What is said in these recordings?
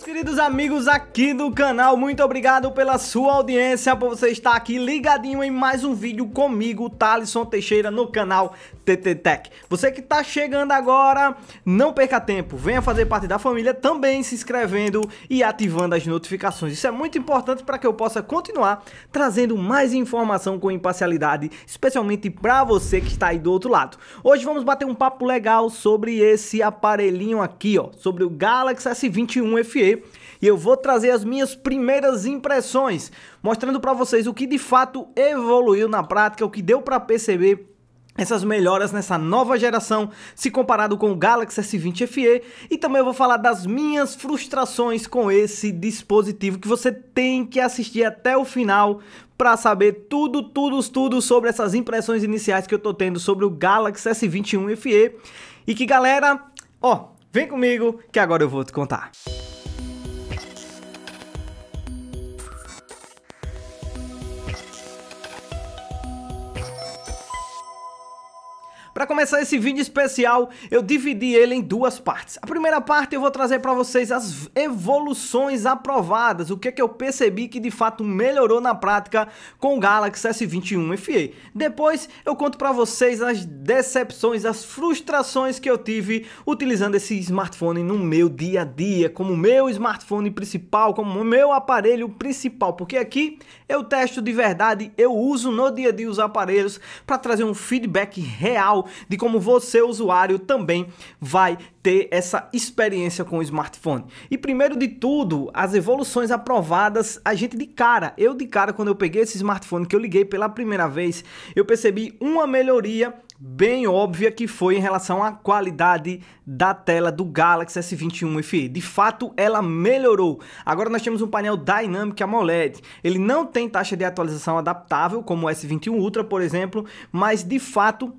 Meus queridos amigos aqui do canal, muito obrigado pela sua audiência, por você estar aqui ligadinho em mais um vídeo comigo, Thalisson Teixeira, no canal TTTech. Você que está chegando agora, não perca tempo, venha fazer parte da família também se inscrevendo e ativando as notificações. Isso é muito importante para que eu possa continuar trazendo mais informação com imparcialidade, especialmente para você que está aí do outro lado. Hoje vamos bater um papo legal sobre esse aparelhinho aqui, ó, sobre o Galaxy S21 FE, e eu vou trazer as minhas primeiras impressões, mostrando para vocês o que de fato evoluiu na prática, o que deu para perceber essas melhoras nessa nova geração se comparado com o Galaxy S20 FE e também eu vou falar das minhas frustrações com esse dispositivo que você tem que assistir até o final para saber tudo, tudo, tudo sobre essas impressões iniciais que eu tô tendo sobre o Galaxy S21 FE e que galera, ó, vem comigo que agora eu vou te contar. Música Para começar esse vídeo especial, eu dividi ele em duas partes. A primeira parte eu vou trazer para vocês as evoluções aprovadas, o que é que eu percebi que de fato melhorou na prática com o Galaxy S21 FE. Depois eu conto para vocês as decepções, as frustrações que eu tive utilizando esse smartphone no meu dia a dia, como meu smartphone principal, como meu aparelho principal, porque aqui eu testo de verdade, eu uso no dia a dia os aparelhos para trazer um feedback real de como você, usuário, também vai ter essa experiência com o smartphone. E primeiro de tudo, as evoluções aprovadas, a gente de cara, eu de cara, quando eu peguei esse smartphone que eu liguei pela primeira vez, eu percebi uma melhoria bem óbvia que foi em relação à qualidade da tela do Galaxy S21 FE. De fato, ela melhorou. Agora nós temos um painel Dynamic AMOLED. Ele não tem taxa de atualização adaptável como o S21 Ultra, por exemplo, mas de fato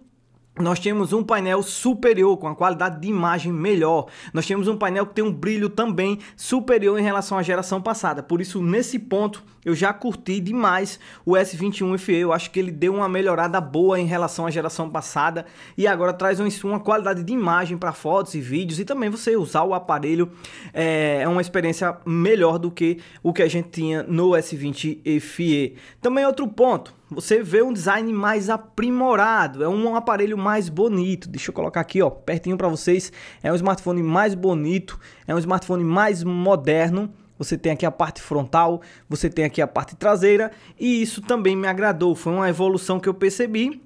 nós temos um painel superior com a qualidade de imagem melhor. Nós temos um painel que tem um brilho também superior em relação à geração passada. Por isso, nesse ponto, eu já curti demais o S21 FE, eu acho que ele deu uma melhorada boa em relação à geração passada e agora traz uma qualidade de imagem para fotos e vídeos e também você usar o aparelho é, é uma experiência melhor do que o que a gente tinha no S20 FE. Também outro ponto, você vê um design mais aprimorado, é um aparelho mais bonito. Deixa eu colocar aqui, ó, pertinho para vocês. É um smartphone mais bonito, é um smartphone mais moderno você tem aqui a parte frontal, você tem aqui a parte traseira, e isso também me agradou, foi uma evolução que eu percebi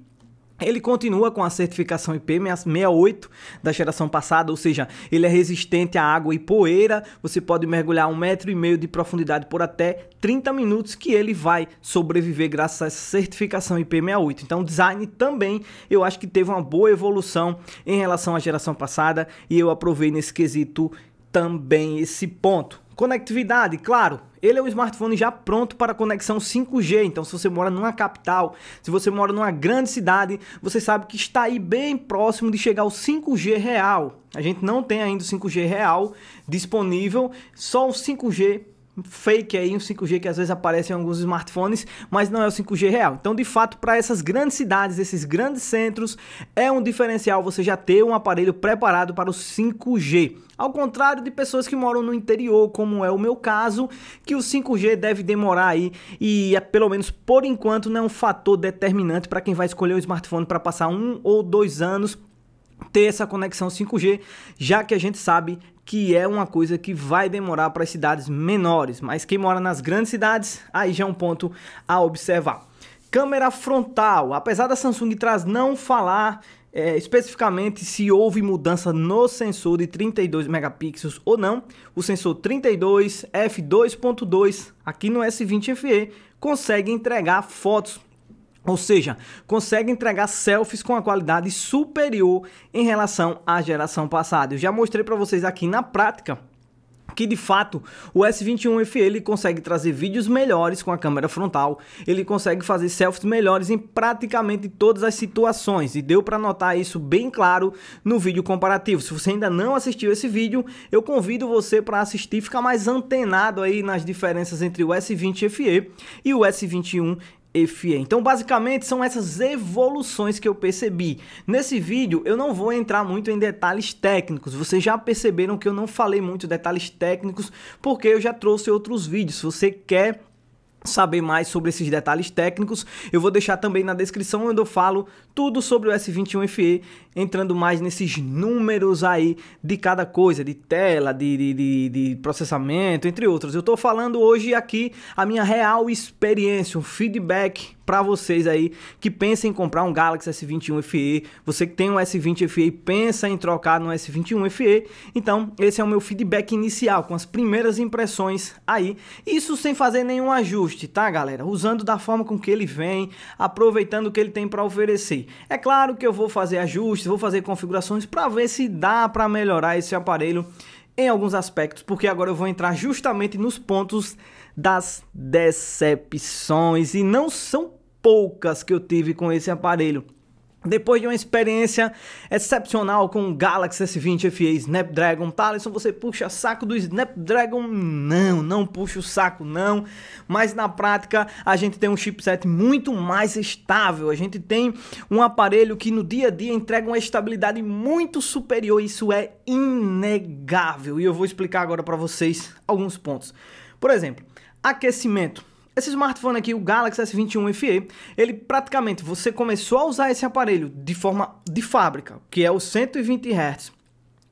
ele continua com a certificação IP68 da geração passada, ou seja, ele é resistente à água e poeira. Você pode mergulhar um metro e meio de profundidade por até 30 minutos que ele vai sobreviver graças a essa certificação IP68. Então, o design também eu acho que teve uma boa evolução em relação à geração passada e eu aprovei nesse quesito também esse ponto. Conectividade, claro, ele é um smartphone já pronto para conexão 5G. Então, se você mora numa capital, se você mora numa grande cidade, você sabe que está aí bem próximo de chegar ao 5G real. A gente não tem ainda o 5G real disponível, só o 5G fake aí, um 5G que às vezes aparece em alguns smartphones, mas não é o 5G real. Então, de fato, para essas grandes cidades, esses grandes centros, é um diferencial você já ter um aparelho preparado para o 5G. Ao contrário de pessoas que moram no interior, como é o meu caso, que o 5G deve demorar aí e, é, pelo menos por enquanto, não é um fator determinante para quem vai escolher o smartphone para passar um ou dois anos ter essa conexão 5G, já que a gente sabe que é uma coisa que vai demorar para as cidades menores, mas quem mora nas grandes cidades, aí já é um ponto a observar. Câmera frontal, apesar da Samsung traz não falar é, especificamente se houve mudança no sensor de 32 megapixels ou não, o sensor 32 f2.2 aqui no S20 FE consegue entregar fotos ou seja, consegue entregar selfies com a qualidade superior em relação à geração passada. Eu já mostrei para vocês aqui na prática que de fato o s 21 FE ele consegue trazer vídeos melhores com a câmera frontal, ele consegue fazer selfies melhores em praticamente todas as situações e deu para notar isso bem claro no vídeo comparativo. Se você ainda não assistiu esse vídeo, eu convido você para assistir, ficar mais antenado aí nas diferenças entre o S20 FE e o S21 então, basicamente, são essas evoluções que eu percebi. Nesse vídeo, eu não vou entrar muito em detalhes técnicos. Vocês já perceberam que eu não falei muito detalhes técnicos, porque eu já trouxe outros vídeos. Se você quer saber mais sobre esses detalhes técnicos, eu vou deixar também na descrição onde eu falo tudo sobre o S21 FE, entrando mais nesses números aí de cada coisa, de tela, de, de, de, de processamento, entre outros. Eu estou falando hoje aqui a minha real experiência, um feedback para vocês aí que pensam em comprar um Galaxy S21 FE, você que tem um S20 FE e pensa em trocar no S21 FE. Então, esse é o meu feedback inicial com as primeiras impressões aí. Isso sem fazer nenhum ajuste, tá, galera? Usando da forma com que ele vem, aproveitando o que ele tem para oferecer. É claro que eu vou fazer ajustes, vou fazer configurações para ver se dá para melhorar esse aparelho em alguns aspectos, porque agora eu vou entrar justamente nos pontos das decepções e não são poucas que eu tive com esse aparelho. Depois de uma experiência excepcional com o Galaxy S20 FE Snapdragon Thaleson, você puxa saco do Snapdragon? Não, não puxa o saco não, mas na prática a gente tem um chipset muito mais estável, a gente tem um aparelho que no dia a dia entrega uma estabilidade muito superior, isso é inegável. E eu vou explicar agora para vocês alguns pontos. Por exemplo, aquecimento esse smartphone aqui, o Galaxy S21 FE, ele praticamente você começou a usar esse aparelho de forma de fábrica, que é o 120 Hz,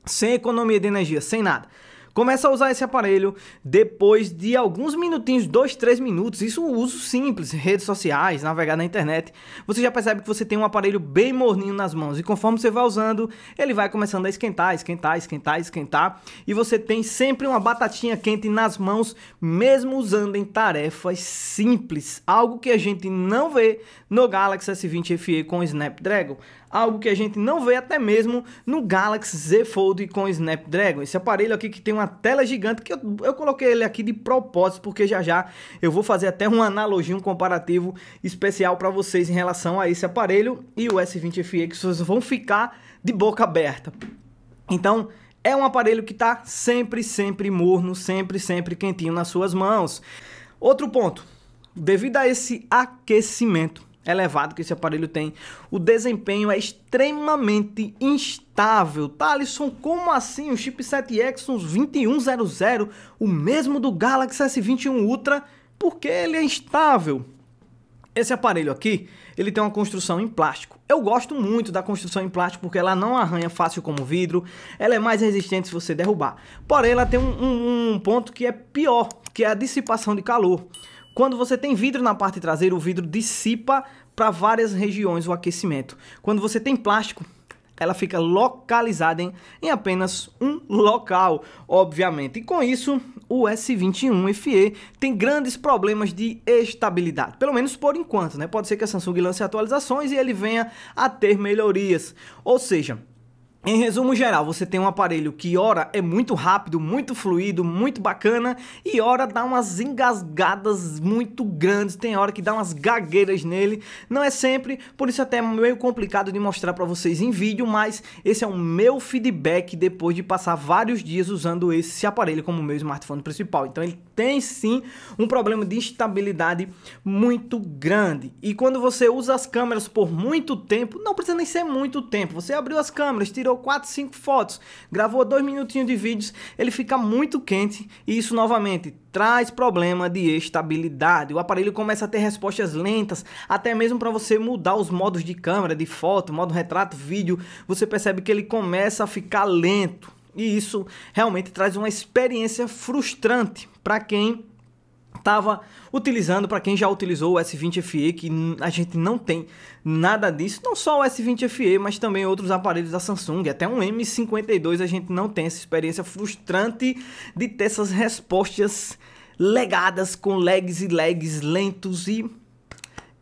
sem economia de energia, sem nada. Começa a usar esse aparelho depois de alguns minutinhos, 2, 3 minutos, isso é um uso simples, redes sociais, navegar na internet, você já percebe que você tem um aparelho bem morninho nas mãos e conforme você vai usando, ele vai começando a esquentar, esquentar, esquentar, esquentar e você tem sempre uma batatinha quente nas mãos, mesmo usando em tarefas simples, algo que a gente não vê no Galaxy S20 FE com Snapdragon algo que a gente não vê até mesmo no Galaxy Z Fold com Snapdragon. Esse aparelho aqui que tem uma tela gigante, que eu, eu coloquei ele aqui de propósito, porque já já eu vou fazer até uma analogia, um comparativo especial para vocês em relação a esse aparelho e o S20 FE, que vocês vão ficar de boca aberta. Então, é um aparelho que está sempre, sempre morno, sempre, sempre quentinho nas suas mãos. Outro ponto, devido a esse aquecimento, elevado que esse aparelho tem, o desempenho é extremamente instável. Talisson, como assim? O chipset Exynos 2100, o mesmo do Galaxy S21 Ultra, porque ele é instável. Esse aparelho aqui, ele tem uma construção em plástico. Eu gosto muito da construção em plástico porque ela não arranha fácil como vidro, ela é mais resistente se você derrubar. Porém, ela tem um, um, um ponto que é pior, que é a dissipação de calor. Quando você tem vidro na parte traseira, o vidro dissipa para várias regiões o aquecimento. Quando você tem plástico, ela fica localizada em, em, apenas um local, obviamente. E com isso, o S21 FE tem grandes problemas de estabilidade, pelo menos por enquanto, né? Pode ser que a Samsung lance atualizações e ele venha a ter melhorias. Ou seja, em resumo geral, você tem um aparelho que ora é muito rápido, muito fluido, muito bacana e ora dá umas engasgadas muito grandes, tem hora que dá umas gagueiras nele. Não é sempre, por isso é até é meio complicado de mostrar para vocês em vídeo, mas esse é o meu feedback depois de passar vários dias usando esse aparelho como meu smartphone principal. Então ele tem sim um problema de instabilidade muito grande. E quando você usa as câmeras por muito tempo, não precisa nem ser muito tempo. Você abriu as câmeras, tirou tirou 4, 5 fotos, gravou 2 minutinhos de vídeos, ele fica muito quente e isso novamente traz problema de estabilidade. O aparelho começa a ter respostas lentas, até mesmo para você mudar os modos de câmera, de foto, modo retrato, vídeo, você percebe que ele começa a ficar lento. E isso realmente traz uma experiência frustrante para quem estava utilizando, para quem já utilizou o S20 FE, que a gente não tem nada disso, não só o S20 FE, mas também outros aparelhos da Samsung, até um M52 a gente não tem essa experiência frustrante de ter essas respostas legadas com lags e lags lentos e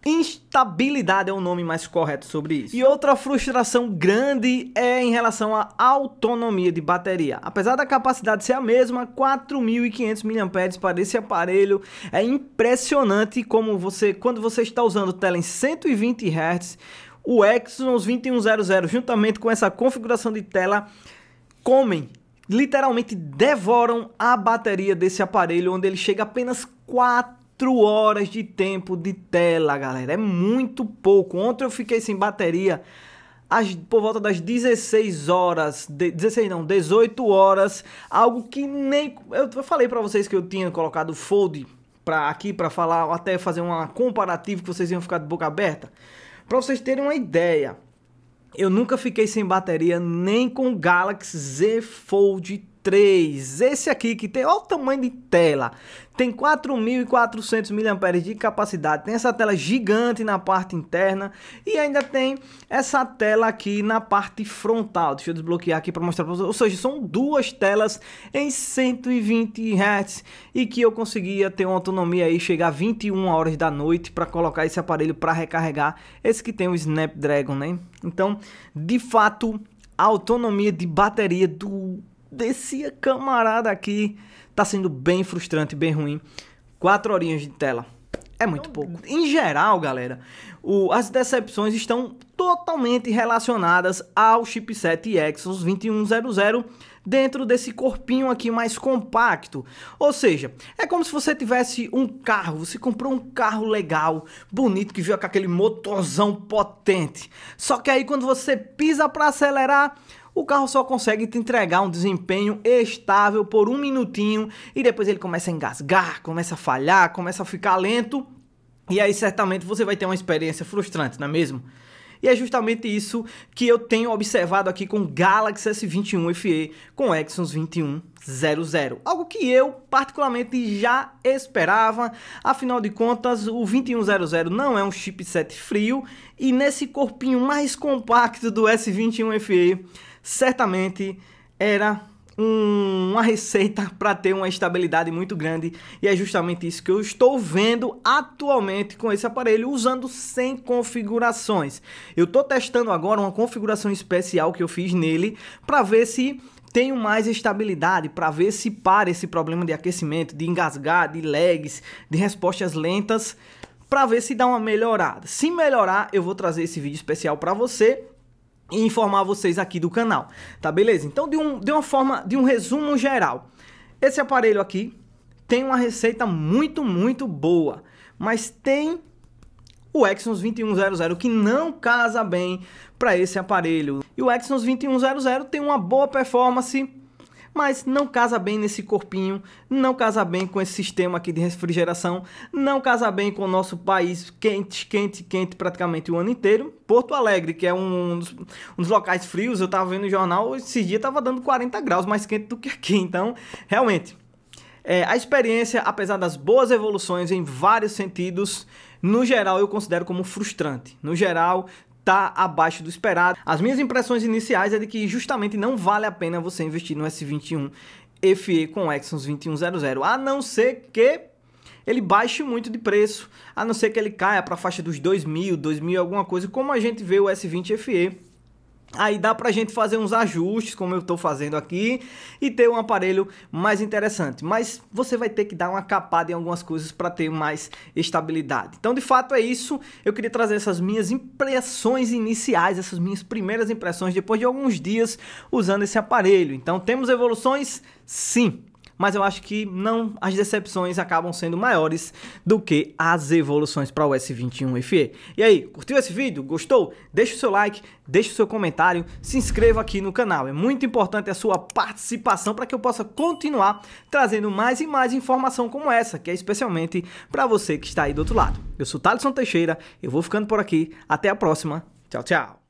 Instabilidade é o nome mais correto sobre isso. E outra frustração grande é em relação à autonomia de bateria. Apesar da capacidade ser a mesma, 4.500 mAh para esse aparelho, é impressionante como você, quando você está usando tela em 120 Hz, o Exynos 2100 juntamente com essa configuração de tela comem literalmente devoram a bateria desse aparelho, onde ele chega apenas 4 4 horas de tempo de tela, galera. É muito pouco. Ontem eu fiquei sem bateria às, por volta das 16 horas, de, 16 não, 18 horas, algo que nem eu falei para vocês que eu tinha colocado fold para aqui para falar, até fazer uma comparativo que vocês iam ficar de boca aberta. Para vocês terem uma ideia, eu nunca fiquei sem bateria nem com Galaxy Z Fold 3. Esse aqui que tem, olha o tamanho de tela, tem 4.400 mAh de capacidade, tem essa tela gigante na parte interna e ainda tem essa tela aqui na parte frontal. Deixa eu desbloquear aqui para mostrar para vocês. Ou seja, são duas telas em 120 Hz e que eu conseguia ter uma autonomia aí, chegar a 21 horas da noite para colocar esse aparelho para recarregar esse que tem o Snapdragon, né? Então, de fato, a autonomia de bateria do desse camarada aqui tá sendo bem frustrante, bem ruim. Quatro horinhas de tela. É muito pouco. Em geral, galera, o, as decepções estão totalmente relacionadas ao chipset Exynos 2100 dentro desse corpinho aqui mais compacto. Ou seja, é como se você tivesse um carro, você comprou um carro legal, bonito, que veio com aquele motorzão potente. Só que aí quando você pisa para acelerar, o carro só consegue te entregar um desempenho estável por um minutinho e depois ele começa a engasgar, começa a falhar, começa a ficar lento e aí certamente você vai ter uma experiência frustrante, não é mesmo? E é justamente isso que eu tenho observado aqui com Galaxy S21 FE com Exynos 2100. Algo que eu particularmente já esperava, afinal de contas, o 2100 não é um chipset frio e nesse corpinho mais compacto do S21 FE certamente era uma receita para ter uma estabilidade muito grande e é justamente isso que eu estou vendo atualmente com esse aparelho usando sem configurações. Eu estou testando agora uma configuração especial que eu fiz nele para ver se tenho mais estabilidade para ver se para esse problema de aquecimento, de engasgar, de lags, de respostas lentas, para ver se dá uma melhorada. Se melhorar, eu vou trazer esse vídeo especial para você e informar vocês aqui do canal, tá beleza? Então, de, um, de uma forma, de um resumo geral, esse aparelho aqui tem uma receita muito, muito boa, mas tem o Exynos 2100 que não casa bem para esse aparelho. E o Exynos 2100 tem uma boa performance mas não casa bem nesse corpinho, não casa bem com esse sistema aqui de refrigeração, não casa bem com o nosso país quente, quente, quente praticamente o ano inteiro. Porto Alegre, que é um dos, um dos locais frios, eu estava vendo no jornal, esses dias estava dando 40 graus, mais quente do que aqui, então, realmente. É, a experiência, apesar das boas evoluções em vários sentidos, no geral eu considero como frustrante. No geral, tá abaixo do esperado. As minhas impressões iniciais é de que justamente não vale a pena você investir no S21 FE com o Exynos 2100, a não ser que ele baixe muito de preço, a não ser que ele caia para a faixa dos 2000, 2000 alguma coisa, como a gente vê o S20 FE Aí dá pra gente fazer uns ajustes, como eu estou fazendo aqui, e ter um aparelho mais interessante. Mas você vai ter que dar uma capada em algumas coisas para ter mais estabilidade. Então, de fato, é isso. Eu queria trazer essas minhas impressões iniciais, essas minhas primeiras impressões depois de alguns dias usando esse aparelho. Então, temos evoluções? Sim mas eu acho que não as decepções acabam sendo maiores do que as evoluções para o S21 FE. E aí, curtiu esse vídeo? Gostou? Deixa o seu like, deixa o seu comentário, se inscreva aqui no canal. É muito importante a sua participação para que eu possa continuar trazendo mais e mais informação como essa, que é especialmente para você que está aí do outro lado. Eu sou Thaleson Teixeira, eu vou ficando por aqui. Até a próxima. Tchau, tchau.